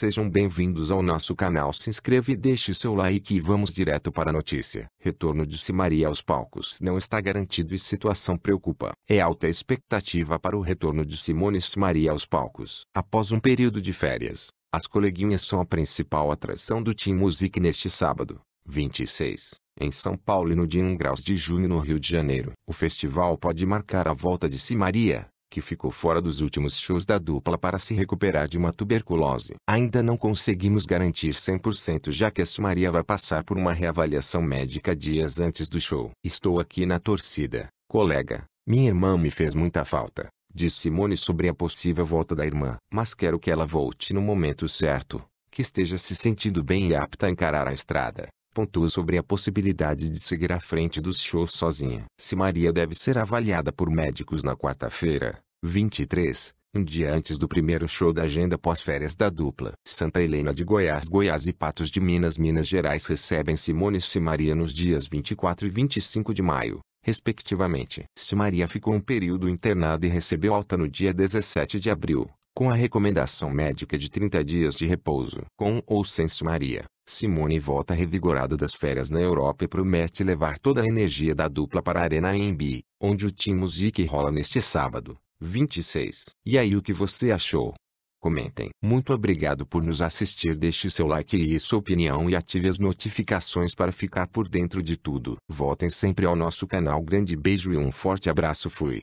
Sejam bem-vindos ao nosso canal. Se inscreva e deixe seu like e vamos direto para a notícia. Retorno de Simaria aos palcos não está garantido e situação preocupa. É alta expectativa para o retorno de Simone Simaria aos palcos. Após um período de férias, as coleguinhas são a principal atração do Team Music neste sábado, 26, em São Paulo e no dia 1 graus de junho no Rio de Janeiro. O festival pode marcar a volta de Simaria, que ficou fora dos últimos shows da dupla para se recuperar de uma tuberculose. Ainda não conseguimos garantir 100% já que a Sumaria vai passar por uma reavaliação médica dias antes do show. Estou aqui na torcida, colega. Minha irmã me fez muita falta, disse Simone sobre a possível volta da irmã. Mas quero que ela volte no momento certo, que esteja se sentindo bem e apta a encarar a estrada pontua sobre a possibilidade de seguir à frente dos shows sozinha. Se Maria deve ser avaliada por médicos na quarta-feira, 23, um dia antes do primeiro show da agenda pós-férias da dupla. Santa Helena de Goiás, Goiás e Patos de Minas, Minas Gerais recebem Simone e Maria nos dias 24 e 25 de maio, respectivamente. Se Maria ficou um período internada e recebeu alta no dia 17 de abril, com a recomendação médica de 30 dias de repouso, com ou sem Maria. Simone volta revigorada das férias na Europa e promete levar toda a energia da dupla para a Arena AMB, onde o Team Music rola neste sábado, 26. E aí o que você achou? Comentem. Muito obrigado por nos assistir. Deixe seu like e sua opinião e ative as notificações para ficar por dentro de tudo. Voltem sempre ao nosso canal. Grande beijo e um forte abraço. Fui.